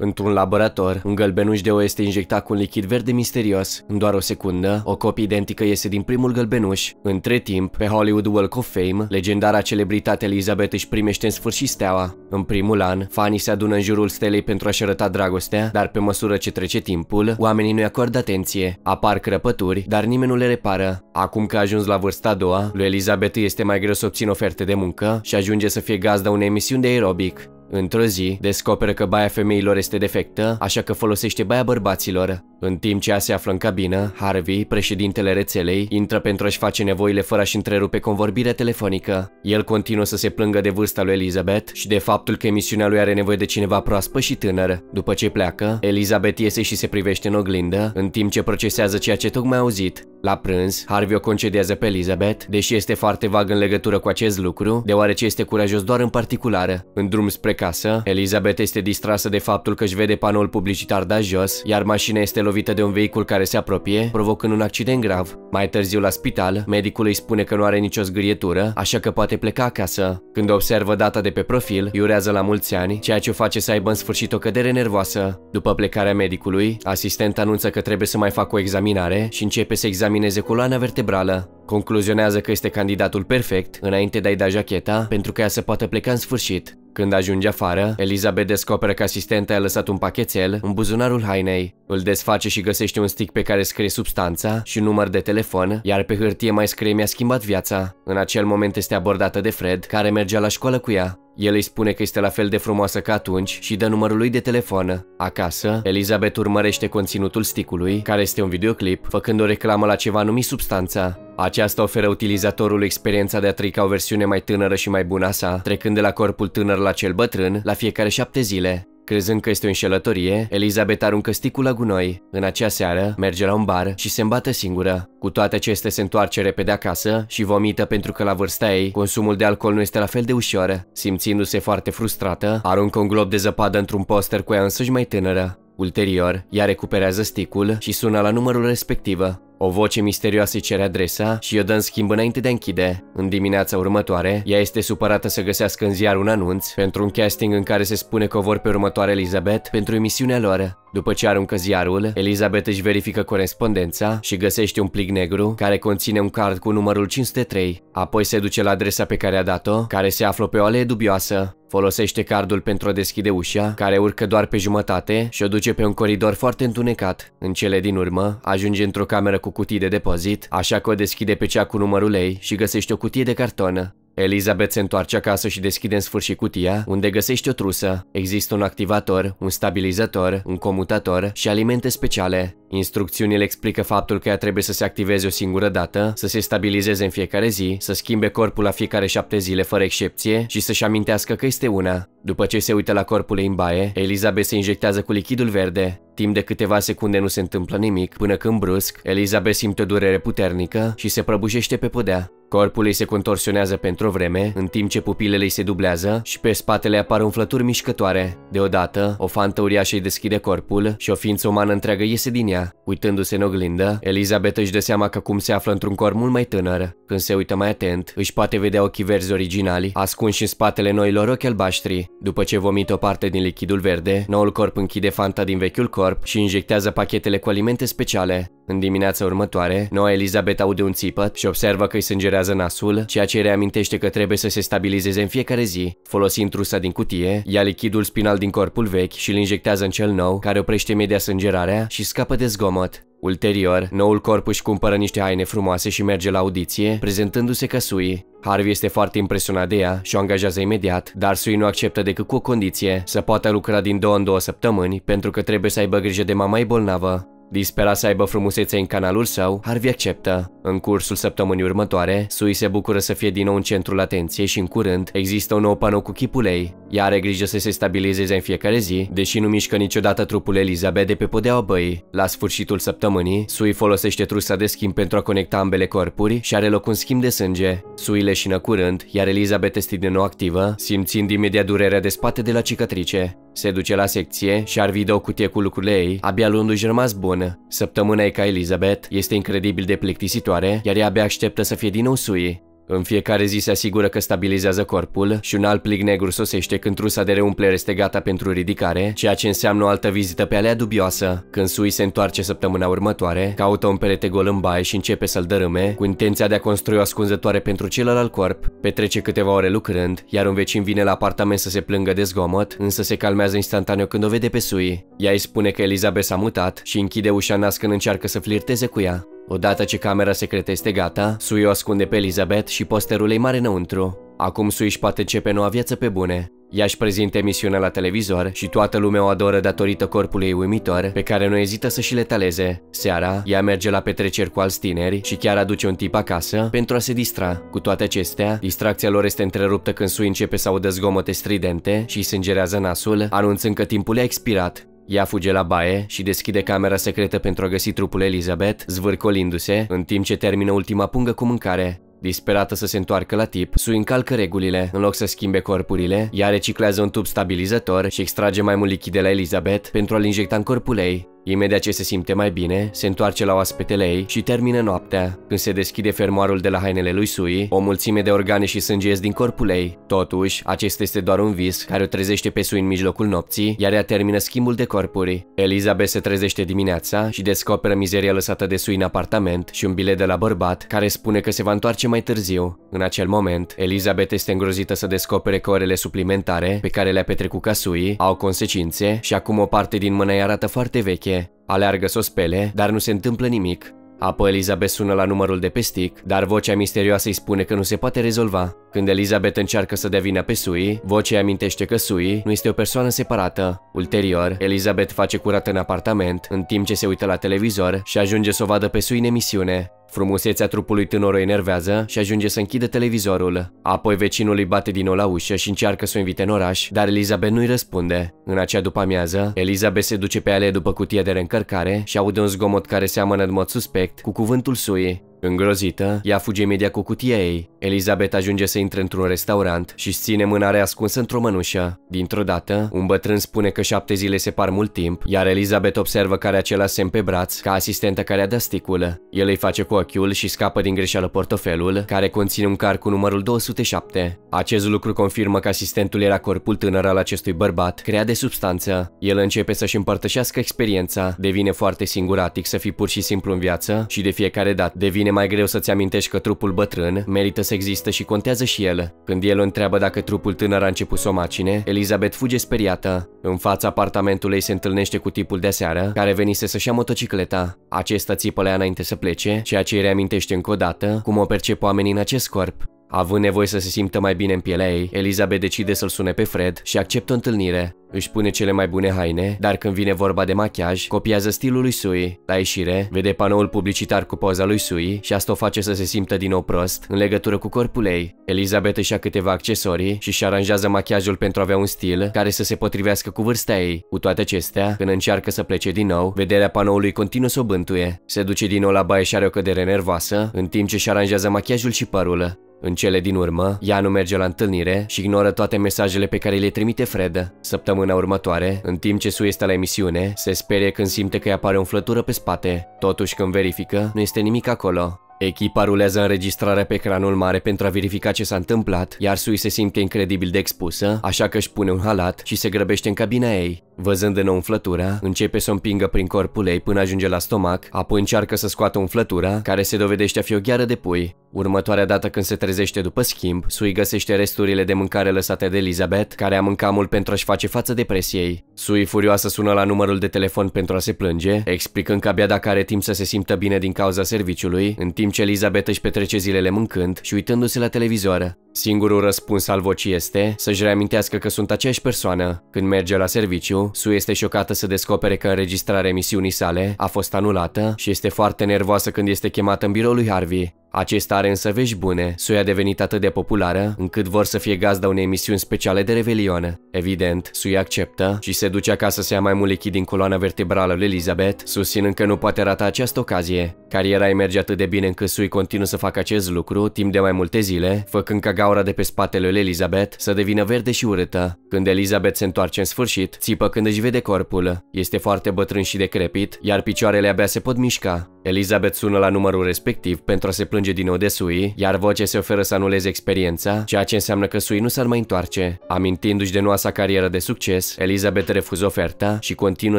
Într-un laborator, un gălbenuș de o este injectat cu un lichid verde misterios. În doar o secundă, o copie identică iese din primul gălbenuș. Între timp, pe Hollywood Walk of Fame, legendara celebritate Elizabeth își primește în sfârșit steaua. În primul an, fanii se adună în jurul stelei pentru a-și arăta dragostea, dar pe măsură ce trece timpul, oamenii nu-i acordă atenție. Apar crăpături, dar nimeni nu le repară. Acum că a ajuns la vârsta a doua, lui Elizabeth este mai greu să obțină oferte de muncă și ajunge să fie gazda unei emisiuni de aerobic. Într-o zi, descoperă că baia femeilor este defectă, așa că folosește baia bărbaților. În timp ce ea se află în cabină, Harvey, președintele rețelei, intră pentru a-și face nevoile fără a-și întrerupe convorbirea telefonică. El continuă să se plângă de vârsta lui Elizabeth și de faptul că emisiunea lui are nevoie de cineva proaspă și tânăr. După ce pleacă, Elizabeth iese și se privește în oglindă, în timp ce procesează ceea ce tocmai a auzit. La prânz, Harvey o concedează pe Elizabeth, deși este foarte vag în legătură cu acest lucru, deoarece este curajos doar în particulară. În drum spre acasă. Elizabeth este distrasă de faptul că își vede panoul publicitar dat jos, iar mașina este lovită de un vehicul care se apropie, provocând un accident grav. Mai târziu la spital, medicul îi spune că nu are nicio zgârietură, așa că poate pleca acasă. Când observă data de pe profil, iurează la mulți ani, ceea ce o face să aibă în sfârșit o cădere nervoasă. După plecarea medicului, asistent anunță că trebuie să mai facă o examinare și începe să examineze coloana vertebrală. Concluzionează că este candidatul perfect înainte de a-i da jacheta pentru că ea să poată pleca în sfârșit. Când ajunge afară, Elizabeth descoperă că asistenta a lăsat un pachetel în buzunarul hainei. Îl desface și găsește un stick pe care scrie substanța și un număr de telefon, iar pe hârtie mai scrie mi-a schimbat viața. În acel moment este abordată de Fred, care mergea la școală cu ea. El îi spune că este la fel de frumoasă ca atunci și dă numărul lui de telefon. Acasă, Elizabeth urmărește conținutul sticului, care este un videoclip, făcând o reclamă la ceva numit substanța. Aceasta oferă utilizatorului experiența de a trăi ca o versiune mai tânără și mai bună a sa, trecând de la corpul tânăr la cel bătrân la fiecare șapte zile. Crezând că este o înșelătorie, Elizabeth aruncă sticul la gunoi. În acea seară, merge la un bar și se îmbată singură. Cu toate acestea se întoarce repede acasă și vomită pentru că la vârsta ei, consumul de alcool nu este la fel de ușor. Simțindu-se foarte frustrată, aruncă un glob de zăpadă într-un poster cu ea însăși mai tânără. Ulterior, ea recuperează sticul și sună la numărul respectiv. O voce misterioasă îi cere adresa și o dă în schimb înainte de a închide. În dimineața următoare, ea este supărată să găsească în ziar un anunț pentru un casting în care se spune că o vor pe următoare Elizabeth pentru emisiunea lor. După ce aruncă ziarul, Elizabeth își verifică corespondența și găsește un plic negru care conține un card cu numărul 503. Apoi se duce la adresa pe care a dat-o, care se află pe o alee dubioasă. Folosește cardul pentru a deschide ușa, care urcă doar pe jumătate și o duce pe un coridor foarte întunecat. În cele din urmă, ajunge într-o cameră cu cutii de depozit, așa că o deschide pe cea cu numărul ei și găsește o cutie de carton. Elizabeth se întoarce acasă și deschide în sfârșit cutia, unde găsește o trusă. Există un activator, un stabilizator, un comutator și alimente speciale. Instrucțiunile explică faptul că ea trebuie să se activeze o singură dată, să se stabilizeze în fiecare zi, să schimbe corpul la fiecare șapte zile fără excepție și să-și amintească că este una. După ce se uită la corpul ei în baie, Elizabeth se injectează cu lichidul verde. Timp de câteva secunde nu se întâmplă nimic, până când brusc, Elizabeth simte o durere puternică și se prăbușește pe podea. Corpul ei se contorsionează pentru o vreme, în timp ce pupilele ei se dublează și pe spatele apar umflături mișcătoare. Deodată, o fantă uriașă îi deschide corpul și o ființă umană întreagă iese din ea. Uitându-se în oglindă, Elizabeth își dă seama că cum se află într-un corp mult mai tânăr. Când se uită mai atent, își poate vedea ochii verzi originali, ascunși în spatele noilor ochi albaștri. După ce vomită o parte din lichidul verde, noul corp închide fanta din vechiul corp și injectează pachetele cu alimente speciale. În dimineața următoare, noua Elizabeth aude un țipăt și observă că îi sângerează nasul, ceea ce reamintește că trebuie să se stabilizeze în fiecare zi. Folosind trusa din cutie, ia lichidul spinal din corpul vechi și îl injectează în cel nou, care oprește media sângerarea și scapă de zgomot. Ulterior, noul corp își cumpără niște haine frumoase și merge la audiție, prezentându-se ca Sui. Harvey este foarte impresionat de ea și o angajează imediat, dar Sui nu acceptă decât cu o condiție, să poată lucra din două în două săptămâni, pentru că trebuie să aibă grijă de mama ei bolnavă. Dispera să aibă frumusețe în canalul său, Harvey acceptă. În cursul săptămânii următoare, Sui se bucură să fie din nou în centrul atenției și în curând există un nou panou cu chipul ei. Ea are grijă să se stabilizeze în fiecare zi, deși nu mișcă niciodată trupul Elizabeth de pe podeaua băi. La sfârșitul săptămânii, Sui folosește trusa de schimb pentru a conecta ambele corpuri și are loc un schimb de sânge. Sui leșină curând, iar Elizabeth este din nou activă, simțind imediat durerea de spate de la cicatrice. Se duce la secție și arvide o cutie cu lucrurile ei, abia luându-și rămas bună. Săptămâna ei ca Elizabeth este incredibil de plictisitoare, iar ea abia așteptă să fie din nou sui. În fiecare zi se asigură că stabilizează corpul și un alt plic negru sosește când trusa de reumplere este gata pentru ridicare, ceea ce înseamnă o altă vizită pe alea dubioasă. Când Sui se întoarce săptămâna următoare, caută un perete gol în baie și începe să-l dărâme, cu intenția de a construi o ascunzătoare pentru celălalt corp. Petrece câteva ore lucrând, iar un vecin vine la apartament să se plângă de zgomot, însă se calmează instantaneu când o vede pe Sui. Ea îi spune că Elizabeth s-a mutat și închide ușa nas când încearcă să flirteze cu ea. Odată ce camera secretă este gata, Sui o ascunde pe Elizabeth și posterul ei mare înăuntru. Acum Sui își poate începe noua viață pe bune. Ea își prezinte emisiunea la televizor și toată lumea o adoră datorită corpului ei uimitor, pe care nu ezită să și le taleze. Seara, ea merge la petreceri cu alți tineri și chiar aduce un tip acasă pentru a se distra. Cu toate acestea, distracția lor este întreruptă când Sui începe să audă zgomote stridente și îi sângerează nasul, anunțând că timpul a expirat. Ea fuge la baie și deschide camera secretă pentru a găsi trupul Elizabeth, zvârcolindu-se, în timp ce termină ultima pungă cu mâncare. Disperată să se întoarcă la tip, Sui încalcă regulile. În loc să schimbe corpurile, ea reciclează un tub stabilizator și extrage mai mult lichid de la Elizabeth pentru a-l injecta în corpul ei. Imediat ce se simte mai bine, se întoarce la oaspetele ei și termină noaptea. Când se deschide fermoarul de la hainele lui Sui, o mulțime de organe și sânge ies din corpul ei. Totuși, acesta este doar un vis care o trezește pe Sui în mijlocul nopții, iar ea termină schimbul de corpuri. Elizabeth se trezește dimineața și descoperă mizeria lăsată de Sui în apartament și un bilet de la bărbat care spune că se va întoarce mai târziu. În acel moment, Elizabeth este îngrozită să descopere că orele suplimentare pe care le-a petrecut ca Sui au consecințe și acum o parte din mână arată foarte veche ureche, aleargă să o spele, dar nu se întâmplă nimic. Apoi Elizabeth sună la numărul de pestic, dar vocea misterioasă îi spune că nu se poate rezolva. Când Elizabeth încearcă să devină pe Sui, vocea amintește că Sui nu este o persoană separată. Ulterior, Elizabeth face curat în apartament, în timp ce se uită la televizor și ajunge să o vadă pe Sui în emisiune. Frumusețea trupului tânăr o enervează și ajunge să închidă televizorul. Apoi vecinul îi bate din nou la ușă și încearcă să o invite în oraș, dar Elizabeth nu-i răspunde. În acea după-amiază, Elizabeth se duce pe ale după cutia de reîncărcare și aude un zgomot care seamănă în mod suspect cu cuvântul sui. Îngrozită, ea fuge imediat cu cutia ei. Elizabeth ajunge să intre într-un restaurant și își ține mâna reascunsă într-o mănușă. Dintr-o dată, un bătrân spune că șapte zile se par mult timp, iar Elizabeth observă care acela semn pe braț, ca asistentă care a dat sticul. El îi face cu ochiul și scapă din greșeală portofelul, care conține un car cu numărul 207. Acest lucru confirmă că asistentul era corpul tânăr al acestui bărbat, creat de substanță. El începe să-și împărtășească experiența, devine foarte singuratic să fii pur și simplu în viață și de fiecare dată devine mai greu să-ți amintești că trupul bătrân merită să existe și contează și el. Când el o întreabă dacă trupul tânăr a început să o macine, Elizabeth fuge speriată. În fața apartamentului se întâlnește cu tipul de seară, care venise să-și ia motocicleta. Acesta țipă la înainte să plece, ceea ce îi reamintește încă o dată cum o percep oamenii în acest corp. Având nevoie să se simtă mai bine în pielea ei, Elizabeth decide să-l sune pe Fred și acceptă întâlnire. Își pune cele mai bune haine, dar când vine vorba de machiaj, copiază stilul lui Sui. La ieșire, vede panoul publicitar cu poza lui Sui și asta o face să se simtă din nou prost în legătură cu corpul ei. Elizabeth își ia câteva accesorii și își aranjează machiajul pentru a avea un stil care să se potrivească cu vârsta ei. Cu toate acestea, când încearcă să plece din nou, vederea panoului continuă să o bântuie. Se duce din nou la baie și are o cădere nervoasă, în timp ce își aranjează machiajul și părul. În cele din urmă, ea nu merge la întâlnire și ignoră toate mesajele pe care le trimite Fred. Săptămâna următoare, în timp ce Sue este la emisiune, se sperie când simte că îi apare o înflătură pe spate. Totuși, când verifică, nu este nimic acolo. Echipa rulează înregistrarea pe ecranul mare pentru a verifica ce s-a întâmplat, iar Sui se simte incredibil de expusă, așa că își pune un halat și se grăbește în cabina ei. Văzând de nou umflătura, începe să o împingă prin corpul ei până ajunge la stomac, apoi încearcă să scoată umflătura, care se dovedește a fi o gheară de pui. Următoarea dată când se trezește după schimb, Sui găsește resturile de mâncare lăsate de Elizabeth, care a mâncat mult pentru a-și face față depresiei. Sui furioasă sună la numărul de telefon pentru a se plânge, explicând că abia dacă are timp să se simtă bine din cauza serviciului, în timp timp ce Elizabeth își petrece zilele mâncând și uitându-se la televizoară. Singurul răspuns al vocii este să-și reamintească că sunt aceeași persoană. Când merge la serviciu, Sue este șocată să descopere că înregistrarea emisiunii sale a fost anulată și este foarte nervoasă când este chemată în biroul lui Harvey. Acesta are însă vești bune, Sui a devenit atât de populară încât vor să fie gazda unei emisiuni speciale de Revelion. Evident, Sui acceptă și se duce acasă să ia mai mult lichid din coloana vertebrală lui Elizabeth, susținând că nu poate rata această ocazie. Cariera îi merge atât de bine încât Sui continuă să facă acest lucru timp de mai multe zile, făcând ca gaura de pe spatele lui Elizabeth să devină verde și urâtă. Când Elizabeth se întoarce în sfârșit, țipă când își vede corpul. Este foarte bătrân și decrepit, iar picioarele abia se pot mișca. Elizabeth sună la numărul respectiv pentru a se plânge din nou de Sui, iar voce se oferă să anuleze experiența, ceea ce înseamnă că Sui nu s-ar mai întoarce. Amintindu-și de noua sa carieră de succes, Elizabeth refuză oferta și continuă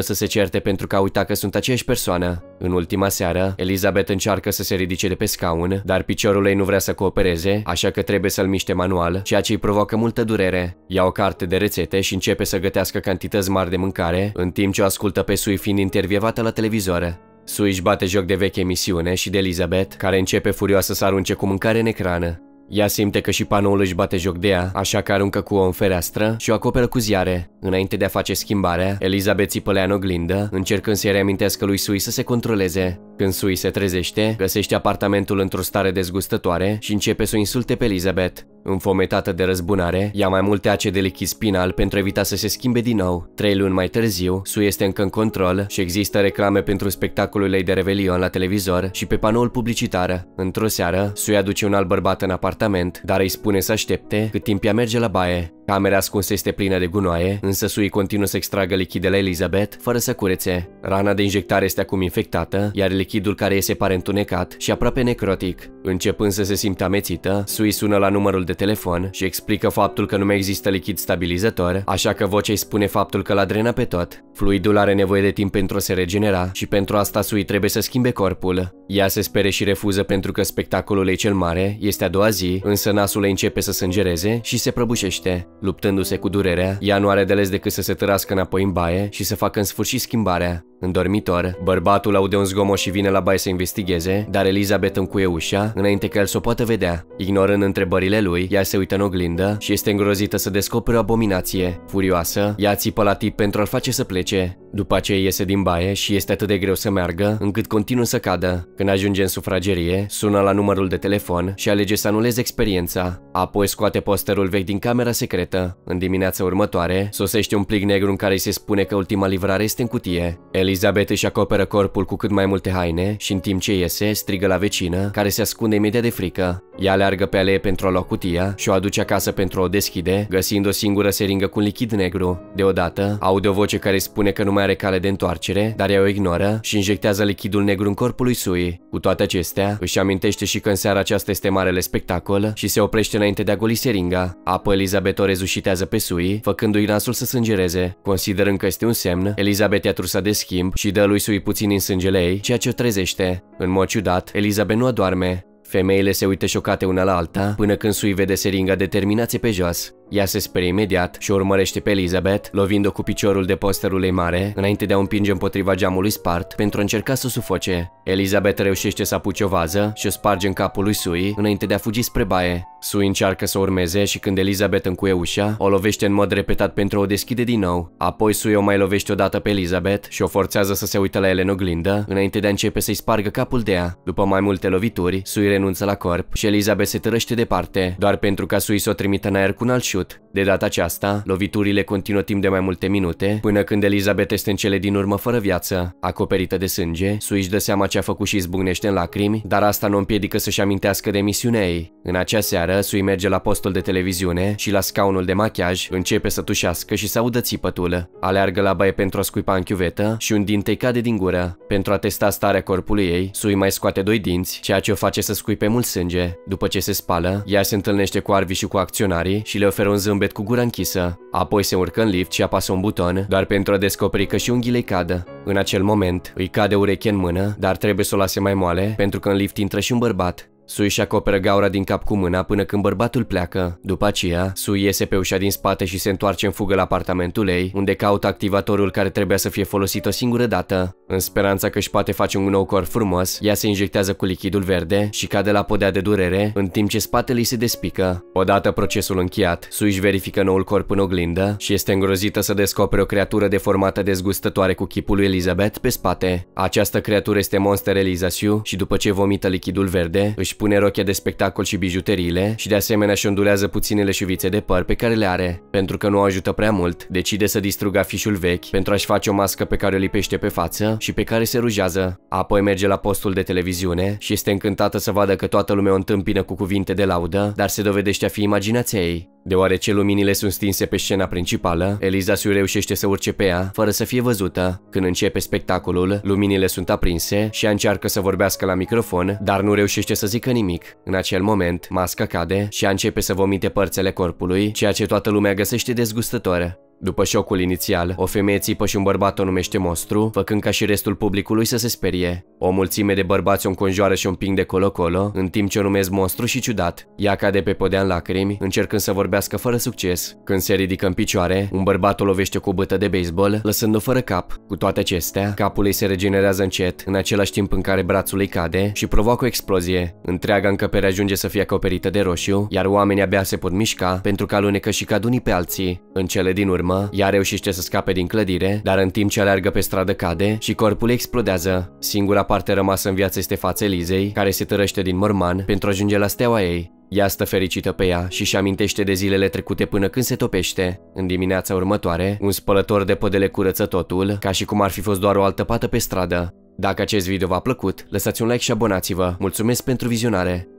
să se certe pentru că a uitat că sunt aceeași persoană. În ultima seară, Elizabeth încearcă să se ridice de pe scaun, dar piciorul ei nu vrea să coopereze, așa că trebuie să-l miște manual, ceea ce îi provoacă multă durere. Ia o carte de rețete și începe să gătească cantități mari de mâncare, în timp ce o ascultă pe Sui fiind intervievată la televizor. Sui își bate joc de veche emisiune și de Elizabeth, care începe furioasă să arunce cu mâncare în ecrană. Ea simte că și panoul își bate joc de ea, așa că aruncă cu o în fereastră și o acoperă cu ziare. Înainte de a face schimbarea, Elizabeth țipălea în oglindă, încercând să-i reamintească lui Sui să se controleze. Când Sui se trezește, găsește apartamentul într-o stare dezgustătoare și începe să o insulte pe Elizabeth. Înfometată de răzbunare, ia mai multe ace de spinal pentru a evita să se schimbe din nou. Trei luni mai târziu, Su este încă în control și există reclame pentru spectacolul ei de Revelion la televizor și pe panoul publicitar. Într-o seară, Su aduce un alt bărbat în apartament, dar îi spune să aștepte cât timp ea merge la baie. Camera ascunsă este plină de gunoaie, însă sui continuă să extragă lichidele Elizabeth fără să curețe. Rana de injectare este acum infectată, iar lichidul care iese pare întunecat și aproape necrotic. Începând să se simtă amețită, sui sună la numărul de telefon și explică faptul că nu mai există lichid stabilizator, așa că vocea îi spune faptul că l-a drenat pe tot. Fluidul are nevoie de timp pentru a se regenera și pentru asta sui trebuie să schimbe corpul. Ea se spere și refuză pentru că spectacolul ei cel mare este a doua zi, însă nasul ei începe să sângereze și se prăbușește. Luptându-se cu durerea, ea nu are de ales decât să se tărască înapoi în baie și să facă în sfârșit schimbarea. În dormitor, bărbatul aude un zgomot și vine la baie să investigheze, dar Elizabeth încuie ușa înainte că el să o poată vedea. Ignorând întrebările lui, ea se uită în oglindă și este îngrozită să descopere o abominație. Furioasă, ea țipă la tip pentru a-l face să plece. După aceea iese din baie și este atât de greu să meargă, încât continuă să cadă. Când ajunge în sufragerie, sună la numărul de telefon și alege să anuleze experiența. Apoi scoate posterul vechi din camera secretă. În dimineața următoare, sosește un plic negru în care îi se spune că ultima livrare este în cutie. Elizabeth Elizabeth își acoperă corpul cu cât mai multe haine și în timp ce iese, strigă la vecină, care se ascunde imediat de frică. Ea aleargă pe alee pentru a lua cutia și o aduce acasă pentru o deschide, găsind o singură seringă cu un lichid negru. Deodată, aude o voce care spune că nu mai are cale de întoarcere, dar ea o ignoră și injectează lichidul negru în corpul lui Sui. Cu toate acestea, își amintește și că în seara aceasta este marele spectacol și se oprește înainte de a goli seringa. Apoi Elizabeth o rezușitează pe Sui, făcându-i nasul să sângereze. Considerând că este un semn, Elizabeth i-a trusat deschis schimb și dă lui sui puțin în sângele ei, ceea ce o trezește. În mod ciudat, Elizabeth nu adorme. Femeile se uită șocate una la alta, până când sui vede seringa de terminație pe jos. Ea se sperie imediat și urmărește pe Elizabeth, lovind-o cu piciorul de posterul ei mare, înainte de a o împinge împotriva geamului spart, pentru a încerca să o sufoce. Elizabeth reușește să apuce o vază și o sparge în capul lui Sui, înainte de a fugi spre baie. Sui încearcă să urmeze și când Elizabeth încuie ușa, o lovește în mod repetat pentru a o deschide din nou. Apoi Sui o mai lovește odată pe Elizabeth și o forțează să se uite la ele în oglindă, înainte de a începe să-i spargă capul de ea. După mai multe lovituri, Sui renunță la corp și Elizabeth se târăște departe, doar pentru ca Sui să o trimită în aer cu un alt șut. De data aceasta, loviturile continuă timp de mai multe minute, până când Elizabeth este în cele din urmă fără viață, acoperită de sânge, Sui își dă seama ce a făcut și zbucnește în lacrimi, dar asta nu împiedică să-și amintească de misiunea ei. În acea seară, Sui merge la postul de televiziune și la scaunul de machiaj începe să tușească și să audă țipătul. Aleargă la baie pentru a scuipa în chiuvetă și un dinte cade din gură. Pentru a testa starea corpului ei, Sui mai scoate doi dinți, ceea ce o face să scuipe mult sânge. După ce se spală, ea se întâlnește cu Arvi și cu acționarii și le oferă oferă un zâmbet cu gura închisă, apoi se urcă în lift și apasă un buton, doar pentru a descoperi că și unghiile cadă. În acel moment, îi cade ureche în mână, dar trebuie să o lase mai moale, pentru că în lift intră și un bărbat. Sui și acoperă gaura din cap cu mâna până când bărbatul pleacă. După aceea, Sui iese pe ușa din spate și se întoarce în fugă la apartamentul ei, unde caută activatorul care trebuia să fie folosit o singură dată. În speranța că își poate face un nou corp frumos, ea se injectează cu lichidul verde și cade la podea de durere, în timp ce spatele îi se despică. Odată procesul încheiat, Sui își verifică noul corp în oglindă și este îngrozită să descopere o creatură deformată dezgustătoare cu chipul lui Elizabeth pe spate. Această creatură este Monster Elizasiu și după ce vomită lichidul verde, își își pune rochia de spectacol și bijuteriile și de asemenea și ondulează puținele șuvițe de păr pe care le are. Pentru că nu ajută prea mult, decide să distrugă afișul vechi pentru a-și face o mască pe care o lipește pe față și pe care se rujează. Apoi merge la postul de televiziune și este încântată să vadă că toată lumea o întâmpină cu cuvinte de laudă, dar se dovedește a fi imaginația ei. Deoarece luminile sunt stinse pe scena principală, Elizasiu reușește să urce pe ea, fără să fie văzută. Când începe spectacolul, luminile sunt aprinse și ea încearcă să vorbească la microfon, dar nu reușește să zică nimic. În acel moment, masca cade și ea începe să vomite părțile corpului, ceea ce toată lumea găsește dezgustătoare. După șocul inițial, o femeie țipă și un bărbat o numește monstru, făcând ca și restul publicului să se sperie. O mulțime de bărbați o înconjoară și un ping de colo-colo, în timp ce o numesc monstru și ciudat. Ea cade pe podea în lacrimi, încercând să vorbească fără succes. Când se ridică în picioare, un bărbat o lovește cu o bâtă de baseball, lăsându-o fără cap. Cu toate acestea, capul ei se regenerează încet, în același timp în care brațul ei cade și provoacă o explozie. Întreaga încăpere ajunge să fie acoperită de roșu, iar oamenii abia se pot mișca pentru că alunecă și cad unii pe alții. În cele din urmă, urmă, ea reușește să scape din clădire, dar în timp ce alergă pe stradă cade și corpul explodează. Singura parte rămasă în viață este fața Elizei, care se târăște din mărman pentru a ajunge la steaua ei. Ea stă fericită pe ea și își amintește de zilele trecute până când se topește. În dimineața următoare, un spălător de podele curăță totul, ca și cum ar fi fost doar o altă pată pe stradă. Dacă acest video v-a plăcut, lăsați un like și abonați-vă. Mulțumesc pentru vizionare!